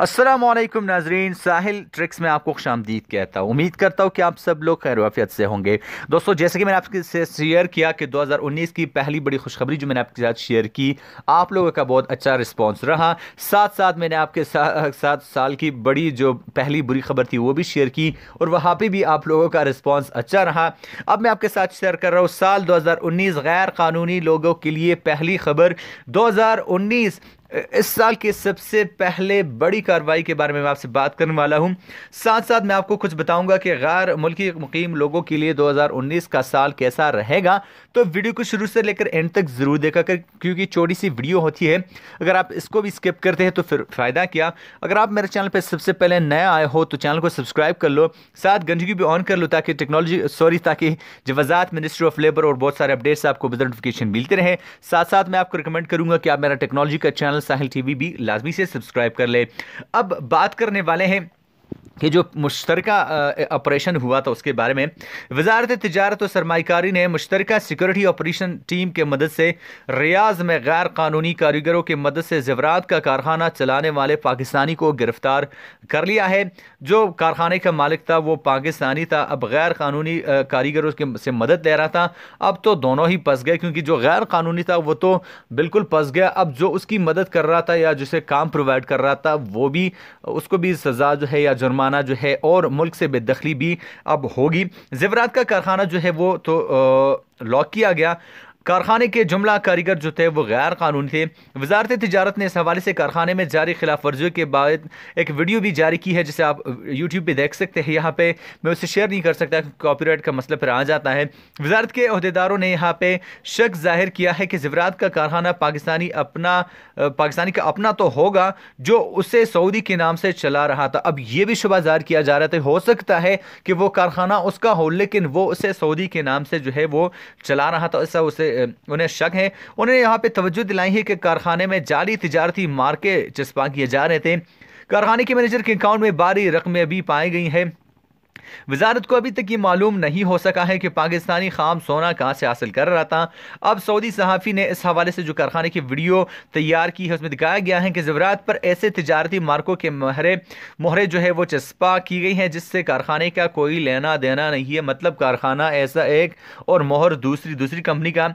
السلام علیکم ناظرین ساحل ٹرکس میں آپ کو خوش آمدید کہتا ہوں امید کرتا ہوں کہ آپ سب لوگ خیر وافیت سے ہوں گے دوستو جیسے کہ میں نے آپ سے شیئر کیا کہ دو ہزار انیس کی پہلی بڑی خوشخبری جو میں نے آپ کے ساتھ شیئر کی آپ لوگوں کا بہت اچھا رسپانس رہا ساتھ ساتھ میں نے آپ کے ساتھ سال کی بڑی جو پہلی بری خبر تھی وہ بھی شیئر کی اور وہاں پہ بھی آپ لوگوں کا رسپانس اچھا رہا اب میں آپ کے ساتھ شیئر کر رہا ہوں سال دو ہزار انیس غیر قانونی لوگوں کے لیے پہلی خبر دو ہزار انیس اس سال کے سب سے پہلے بڑی کاروائی کے بارے میں میں آپ سے بات کرنے والا ہوں ساتھ ساتھ میں آپ کو کچھ بتاؤں گا کہ غیر ملکی مقیم لوگوں کے لیے دو ہزار انیس کا سال کیسا رہے گا تو ویڈیو کو شروع سے لے کر اینڈ تک ضرور دیکھا کر کیونکہ چھوٹی سی ویڈیو ہوتی ہے اگر آپ اس کو بھی اسکپ کرتے ہیں تو پھر فائدہ کیا اگر آپ میرے چینل پہ سب سے پہلے نیا آئے ہو تو چینل کو سبسکرائب کر لو ساتھ گنجگی بھی آن کر لو تاکہ ٹیکنالوجی سوری تاکہ وزارت منسٹری آف لیبر بہت سارے اپڈیٹس آپ کو نوٹیفیکشن ملتے رہے ساتھ ساتھ میں آپ کو ریکمینڈ کروں گا کہ آپ میرا ٹیکنالوجی کا چینل ساحل ٹی وی بھی لازمی سے سبسکرائب کر لے اب بات کرنے والے ہیں کہ جو مشترکہ آپریشن ہوا تھا اس کے بارے میں وزارت تجارت و سرمایہ کاری نے مشترکہ سیکورٹی آپریشن ٹیم کے مدد سے ریاض میں غیر قانونی کاریگروں کے مدد سے زیورات کا کارخانہ چلانے والے پاکستانی کو گرفتار کر لیا ہے جو کارخانے کا مالک تھا وہ پاکستانی تھا اب غیر قانونی کاریگروں سے مدد لے رہا تھا اب تو دونوں ہی پس گئے کیونکہ جو غیر قانونی تھا وہ تو بالکل پس گیا اب جو اس کی مدد کر رہا تھا یا جسے کام پرووائڈ کر رہا تھا وہ بھی اس کو بھی سزا جو ہے یا جرم جو ہے اور ملک سے بے دخلی بھی اب ہوگی زیورات کا کارخانہ جو ہے وہ تو لاک کیا گیا کارخانے کے جملہ کاریگر جو تھے وہ غیر قانون تھے وزارت تجارت نے اس حوالے سے کارخانے میں جاری خلاف ورزیوں کے بعد ایک ویڈیو بھی جاری کی ہے جسے آپ یوٹیوب پہ دیکھ سکتے ہیں یہاں پہ میں اسے شیئر نہیں کر سکتا کاپی رائٹ کا مسئلہ پھر آ جاتا ہے وزارت کے عہدیداروں نے یہاں پہ شک ظاہر کیا ہے کہ زیورات کا کارخانہ پاکستانی اپنا پاکستانی کا اپنا تو ہوگا جو اسے سعودی کے نام سے چلا رہا تھا اب یہ بھی شبہ ظاہر کیا جا رہا تھا ہو سکتا ہے کہ وہ کارخانہ اس کا ہو لیکن وہ اسے سعودی کے نام سے جو ہے وہ چلا رہا تھا اسے انہیں شک ہیں انہوں نے یہاں پہ توجہ دلائی ہے کہ کارخانے میں جعلی تجارتی مارکے چسپاں کیے جا رہے تھے کارخانے کے منیجر کے اکاؤنٹ میں باری رقمیں بھی پائی گئی ہیں وزارت کو ابھی تک یہ معلوم نہیں ہو سکا ہے کہ پاکستانی خام سونا کہاں سے حاصل کر رہا تھا اب سعودی صحافی نے اس حوالے سے جو کارخانے کی ویڈیو تیار کی ہے اس میں دکھایا گیا ہے کہ زیورات پر ایسے تجارتی مارکوں کے مہرے مہرے جو ہے وہ چسپا کی گئی ہیں جس سے کارخانے کا کوئی لینا دینا نہیں ہے مطلب کارخانہ ایسا ایک اور مہر دوسری دوسری کمپنی کا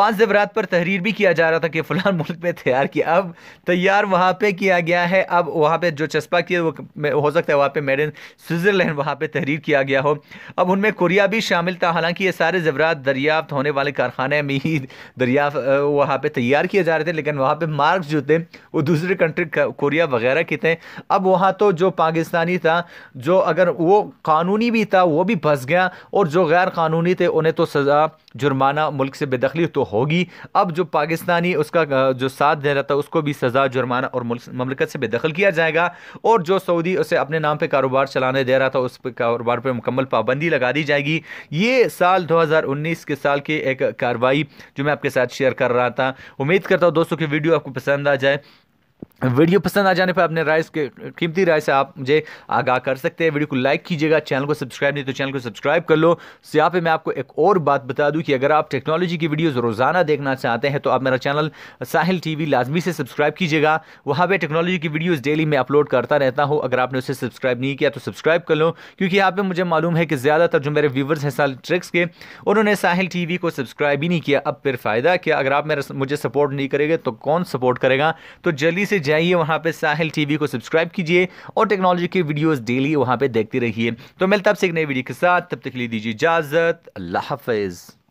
بعض زیورات پر تحریر بھی کیا جا رہا تھا کہ فلان ملک میں تیار کیا اب تیار وہاں پہ کیا گیا ہے اب وہاں پہ جو چسپا کیا وہ ہو سکتا ہے وہاں پہ ان سوئٹزرلینڈ وہاں پہ تحریر کیا گیا ہو اب ان میں کوریا بھی شامل تھا حالانکہ یہ سارے زیورات دریافت ہونے والے کارخانے میں ہی دریافت وہاں پہ تیار کیے جا رہے تھے لیکن وہاں پہ مارکس جو تھے وہ دوسرے کنٹری کوریا وغیرہ کے تھے اب وہاں تو جو پاکستانی تھا جو اگر وہ قانونی بھی تھا وہ بھی بس گیا اور جو غیر قانونی تھے انہیں تو سزا جرمانہ ملک سے بے دخلی تو ہوگی اب جو پاکستانی اس کا جو ساتھ دے رہا تھا اس کو بھی سزا جرمانہ اور مملکت سے بے دخل کیا جائے گا اور جو سعودی اسے اپنے نام پہ کاروبار چلانے دے رہا تھا اس پہ کاروبار پر مکمل پابندی لگا دی جائے گی یہ سال دو ہزار انیس کے سال کی ایک کاروائی جو میں آپ کے ساتھ شیئر کر رہا تھا امید کرتا ہوں ویڈیو آپ کو پسند آ جائے ویڈیو پسند آ جانے پر اپنے رائے کے قیمتی رائے سے آپ مجھے آگاہ کر سکتے ہیں ویڈیو کو لائک کیجیے گا چینل کو سبسکرائب نہیں تو چینل کو سبسکرائب کر لو یہاں پہ میں آپ کو ایک اور بات بتا دوں کہ اگر آپ ٹیکنالوجی کی ویڈیوز روزانہ دیکھنا چاہتے ہیں تو آپ میرا چینل ساحل ٹی وی لازمی سے سبسکرائب کیجیے گا وہاں پہ ٹیکنالوجی کی ویڈیوز ڈیلی میں اپلوڈ کرتا رہتا ہوں اگر آپ نے اسے سبسکرائب نہیں کیا تو سبسکرائب کر لو کیونکہ یہاں پہ مجھے معلوم ہے کہ زیادہ تر جو میرے ویورز ہیں سال ٹرکس کے انہوں نے ساحل ٹی وی کو سبسکرائب ہی نہیں کیا اب پھر فائدہ کیا اگر آپ میرا مجھے سپورٹ نہیں کرے گے تو کون سپورٹ کرے گا تو جلدی سے جلدی جائیے وہاں پہ ساحل ٹی وی کو سبسکرائب کیجیے اور ٹیکنالوجی کے ویڈیوز ڈیلی وہاں پہ دیکھتے رہیے تو ملتا آپ سے ایک نئے ویڈیو کے ساتھ تب تک لیے دیجیے اجازت اللہ حافظ